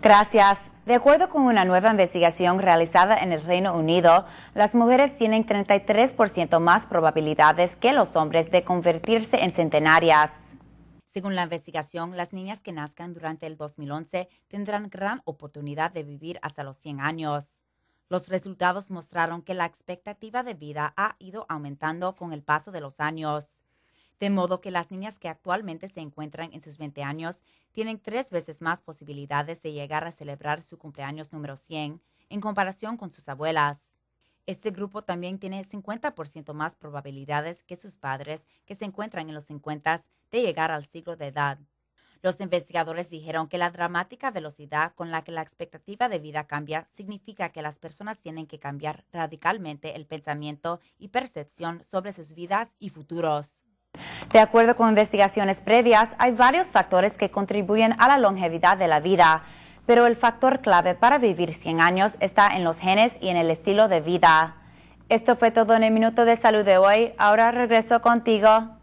Gracias. De acuerdo con una nueva investigación realizada en el Reino Unido, las mujeres tienen 33% más probabilidades que los hombres de convertirse en centenarias. Según la investigación, las niñas que nazcan durante el 2011 tendrán gran oportunidad de vivir hasta los 100 años. Los resultados mostraron que la expectativa de vida ha ido aumentando con el paso de los años de modo que las niñas que actualmente se encuentran en sus 20 años tienen tres veces más posibilidades de llegar a celebrar su cumpleaños número 100 en comparación con sus abuelas. Este grupo también tiene 50% más probabilidades que sus padres que se encuentran en los 50 de llegar al siglo de edad. Los investigadores dijeron que la dramática velocidad con la que la expectativa de vida cambia significa que las personas tienen que cambiar radicalmente el pensamiento y percepción sobre sus vidas y futuros. De acuerdo con investigaciones previas, hay varios factores que contribuyen a la longevidad de la vida, pero el factor clave para vivir 100 años está en los genes y en el estilo de vida. Esto fue todo en el Minuto de Salud de hoy. Ahora regreso contigo,